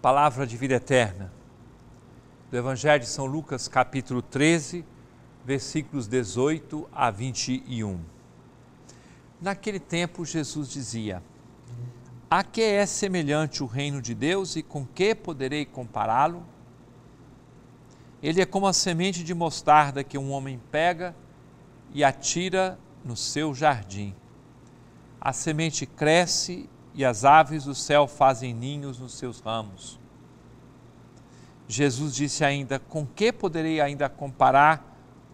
palavra de vida eterna. Do Evangelho de São Lucas, capítulo 13, versículos 18 a 21. Naquele tempo, Jesus dizia: A que é semelhante o reino de Deus e com que poderei compará-lo? Ele é como a semente de mostarda que um homem pega e atira no seu jardim. A semente cresce e as aves do céu fazem ninhos nos seus ramos. Jesus disse ainda: Com que poderei ainda comparar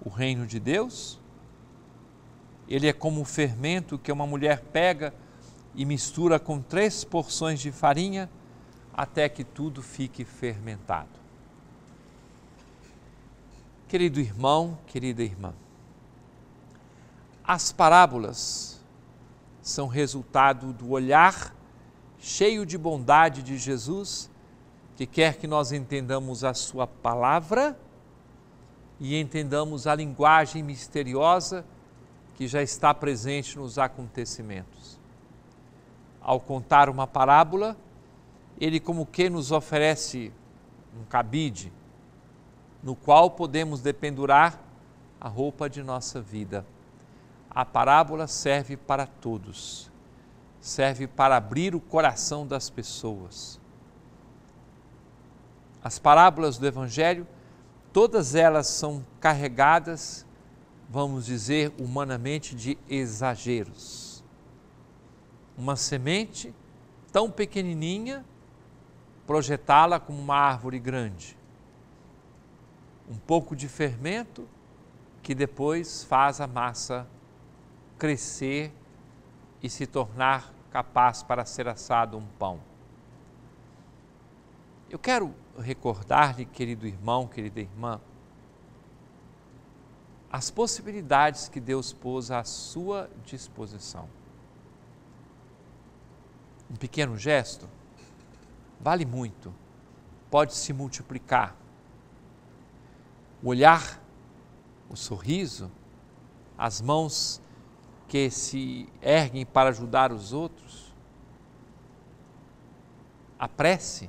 o reino de Deus? Ele é como o fermento que uma mulher pega e mistura com três porções de farinha até que tudo fique fermentado. Querido irmão, querida irmã, as parábolas são resultado do olhar cheio de bondade de Jesus, que quer que nós entendamos a Sua palavra e entendamos a linguagem misteriosa que já está presente nos acontecimentos. Ao contar uma parábola, ele como que nos oferece um cabide no qual podemos dependurar a roupa de nossa vida. A parábola serve para todos, serve para abrir o coração das pessoas. As parábolas do Evangelho, todas elas são carregadas, vamos dizer humanamente, de exageros. Uma semente tão pequenininha, projetá-la como uma árvore grande. Um pouco de fermento que depois faz a massa crescer e se tornar capaz para ser assado um pão. Eu quero recordar-lhe, querido irmão, querida irmã, as possibilidades que Deus pôs à sua disposição. Um pequeno gesto vale muito, pode se multiplicar. O olhar, o sorriso, as mãos que se erguem para ajudar os outros, a prece,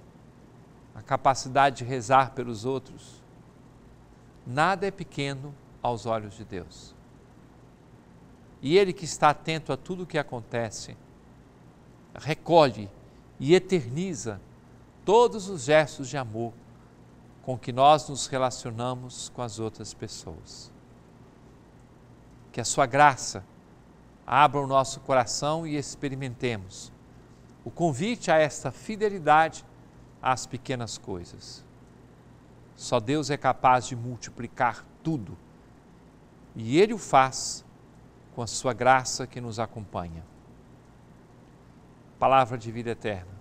a capacidade de rezar pelos outros, nada é pequeno aos olhos de Deus. E Ele que está atento a tudo o que acontece, recolhe e eterniza todos os gestos de amor com que nós nos relacionamos com as outras pessoas. Que a Sua graça, abra o nosso coração e experimentemos o convite a esta fidelidade às pequenas coisas. Só Deus é capaz de multiplicar tudo e Ele o faz com a sua graça que nos acompanha. Palavra de vida eterna